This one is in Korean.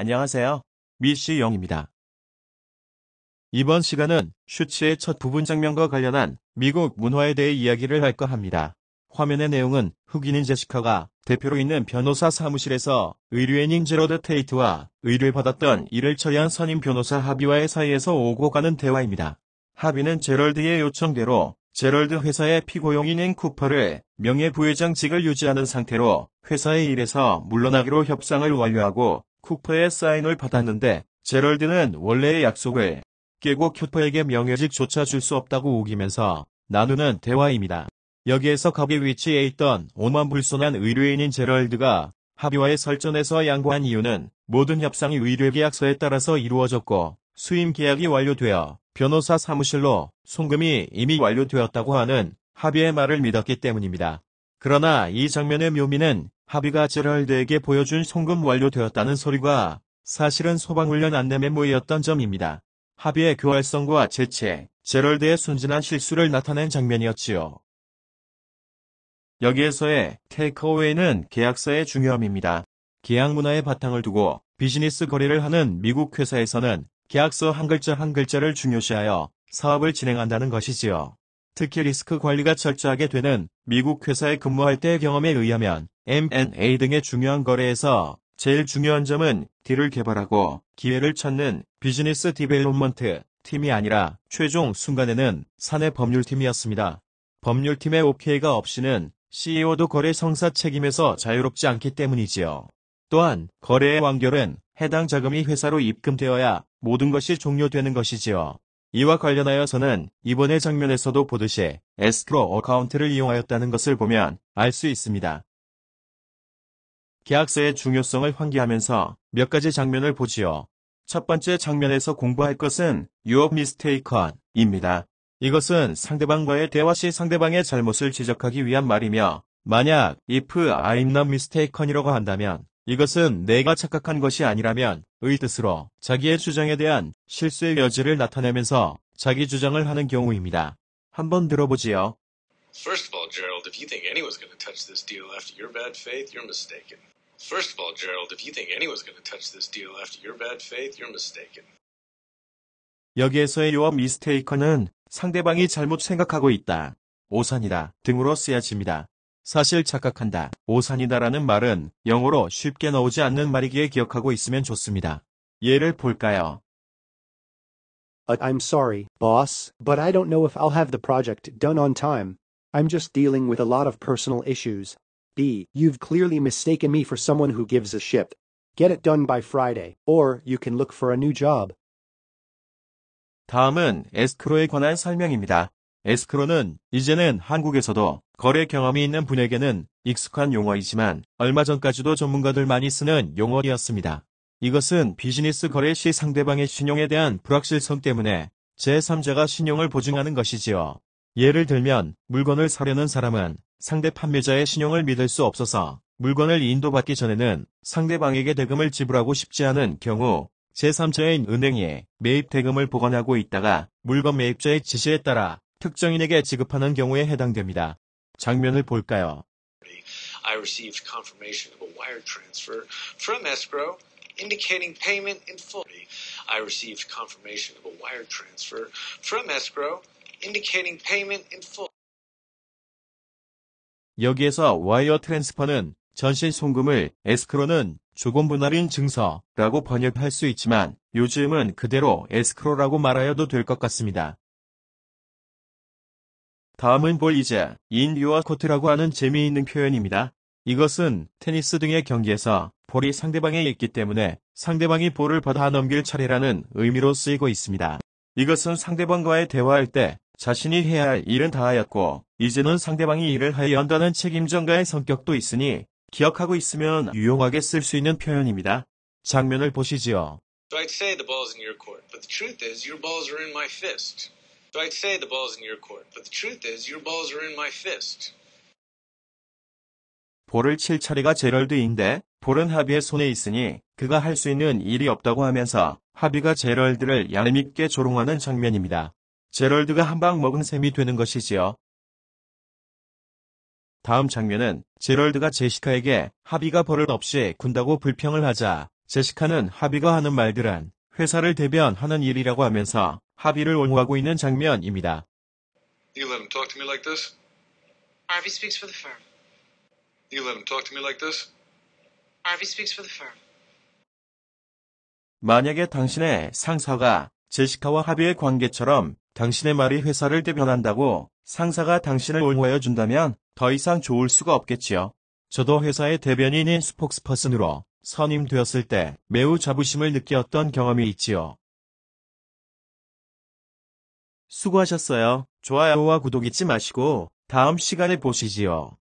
안녕하세요. 미시 영입니다. 이번 시간은 슈츠의 첫 부분 장면과 관련한 미국 문화에 대해 이야기를 할까 합니다. 화면의 내용은 흑인인 제시카가 대표로 있는 변호사 사무실에서 의뢰인인 제로드 테이트와 의뢰받았던 일을 처리한 선임 변호사 하비와의 사이에서 오고 가는 대화입니다. 하비는 제럴드의 요청대로 제럴드 회사의 피고용인인 쿠퍼를 명예부회장직을 유지하는 상태로 회사의 일에서 물러나기로 협상을 완료하고 쿠퍼의 사인을 받았는데 제럴드는 원래의 약속을 깨고 쿠퍼에게 명예직조차 줄 수 없다고 우기면서 나누는 대화입니다. 여기에서 각의 위치에 있던 오만불손한 의뢰인인 제럴드가 합의와의 설전에서 양보한 이유는 모든 협상이 의뢰계약서에 따라서 이루어졌고 수임계약이 완료되어 변호사 사무실로 송금이 이미 완료되었다고 하는 합의의 말을 믿었기 때문입니다. 그러나 이 장면의 묘미는 합의가 제럴드에게 보여준 송금 완료되었다는 소리가 사실은 소방훈련 안내 메모이었던 점입니다. 합의의 교활성과 재채, 제럴드의 순진한 실수를 나타낸 장면이었지요. 여기에서의 테이크어웨이는 계약서의 중요함입니다. 계약 문화의 바탕을 두고 비즈니스 거래를 하는 미국 회사에서는 계약서 한 글자 한 글자를 중요시하여 사업을 진행한다는 것이지요. 특히 리스크 관리가 철저하게 되는 미국 회사에 근무할 때의 경험에 의하면 M&A 등의 중요한 거래에서 제일 중요한 점은 딜을 개발하고 기회를 찾는 비즈니스 디벨롭먼트 팀이 아니라 최종 순간에는 사내 법률팀이었습니다. 법률팀의 OK가 없이는 CEO도 거래 성사 책임에서 자유롭지 않기 때문이지요. 또한 거래의 완결은 해당 자금이 회사로 입금되어야 모든 것이 종료되는 것이지요. 이와 관련하여서는 이번의 장면에서도 보듯이 에스크로 어카운트를 이용하였다는 것을 보면 알 수 있습니다. 계약서의 중요성을 환기하면서 몇 가지 장면을 보지요. 첫 번째 장면에서 공부할 것은 유업 미스테이컨입니다. 이것은 상대방과의 대화 시 상대방의 잘못을 지적하기 위한 말이며 만약 if I'm not mistaken이라고 한다면 이것은 내가 착각한 것이 아니라면 의 뜻으로 자기의 주장에 대한 실수의 여지를 나타내면서 자기 주장을 하는 경우입니다. 한번 들어보지요. First of all, Gerald, if you think anyone's going to touch this deal after your bad faith, you're mistaken. First of all, Gerald, if you think anyone's going to touch this deal after your bad faith, you're mistaken. 여기에서의 요어 미스테이커는 상대방이 잘못 생각하고 있다. 오산이다 등으로 쓰여집니다. 사실 착각한다, 오산이다라는 말은 영어로 쉽게 나오지 않는 말이기에 기억하고 있으면 좋습니다. 예를 볼까요? I'm sorry, boss, but I don't know if I'll have the project done on time. I'm just dealing with a lot of personal issues. B. You've clearly mistaken me for someone who gives a shit. Get it done by Friday, or you can look for a new job. 다음은 에스크로에 관한 설명입니다. 에스크로는 이제는 한국에서도 거래 경험이 있는 분에게는 익숙한 용어이지만 얼마 전까지도 전문가들많이 쓰는 용어였습니다. 이것은 비즈니스 거래 시 상대방의 신용에 대한 불확실성 때문에 제3자가 신용을 보증하는 것이지요. 예를 들면 물건을 사려는 사람은 상대 판매자의 신용을 믿을 수 없어서 물건을 인도받기 전에는 상대방에게 대금을 지불하고 싶지 않은 경우 제3자인 은행에 매입 대금을 보관하고 있다가 물건 매입자의 지시에 따라 특정인에게 지급하는 경우에 해당됩니다. 장면을 볼까요? I received confirmation of a wire transfer from escrow indicating payment in full. I received confirmation of a wire transfer from escrow indicating payment in full. 여기에서 와이어 트랜스퍼는 전신 송금을 에스크로는 조건 분할인 증서라고 번역할 수 있지만 요즘은 그대로 에스크로라고 말하여도 될 것 같습니다. 다음은 볼 이제 인유어 코트라고 하는 재미있는 표현입니다. 이것은 테니스 등의 경기에서 볼이 상대방에 있기 때문에 상대방이 볼을 받아 넘길 차례라는 의미로 쓰이고 있습니다. 이것은 상대방과의 대화할 때 자신이 해야 할 일은 다 하였고 이제는 상대방이 일을 하여연다는 책임전가의 성격도 있으니 기억하고 있으면 유용하게 쓸 수 있는 표현입니다. 장면을 보시지요. So So I'd say the ball's in your court, but the truth is your balls are in my fist. 볼을 칠 차례가 제럴드인데 볼은 하비의 손에 있으니 그가 할 수 있는 일이 없다고 하면서 하비가 제럴드를 얄밉게 조롱하는 장면입니다. 제럴드가 한 방 먹은 셈이 되는 것이지요. 다음 장면은 제럴드가 제시카에게 하비가 벌을 없이 군다고 불평을 하자 제시카는 하비가 하는 말들은 회사를 대변하는 일이라고 하면서 합의를 옹호하고 있는 장면입니다. You let him talk to me like this? Harvey speaks for the firm. You let him talk to me like this? Harvey speaks for the firm. 만약에 당신의 상사가 제시카와 합의의 관계처럼 당신의 말이 회사를 대변한다고 상사가 당신을 옹호하여 준다면 더 이상 좋을 수가 없겠지요. 저도 회사의 대변인인 스폭스퍼슨으로 선임되었을 때 매우 자부심을 느꼈던 경험이 있지요. 수고하셨어요. 좋아요와 구독 잊지 마시고 다음 시간에 보시지요.